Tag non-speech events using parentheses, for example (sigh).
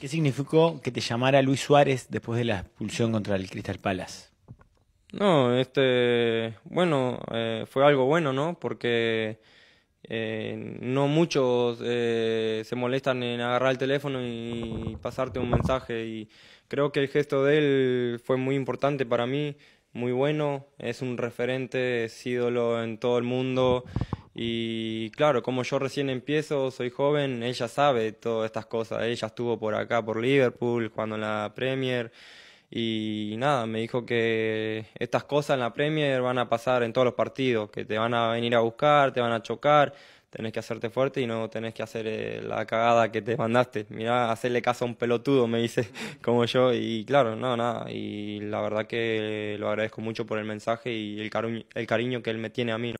¿Qué significó que te llamara Luis Suárez después de la expulsión contra el Crystal Palace? No, este, bueno, eh, fue algo bueno, ¿no? Porque eh, no muchos eh, se molestan en agarrar el teléfono y pasarte un mensaje. Y creo que el gesto de él fue muy importante para mí, muy bueno. Es un referente, es ídolo en todo el mundo. Y claro, como yo recién empiezo, soy joven, ella sabe todas estas cosas. Ella estuvo por acá, por Liverpool, cuando en la Premier. Y nada, me dijo que estas cosas en la Premier van a pasar en todos los partidos, que te van a venir a buscar, te van a chocar, tenés que hacerte fuerte y no tenés que hacer eh, la cagada que te mandaste. Mirá, hacerle caso a un pelotudo, me dice, (laughs) como yo. Y claro, no, nada. Y la verdad que lo agradezco mucho por el mensaje y el, el cariño que él me tiene a mí.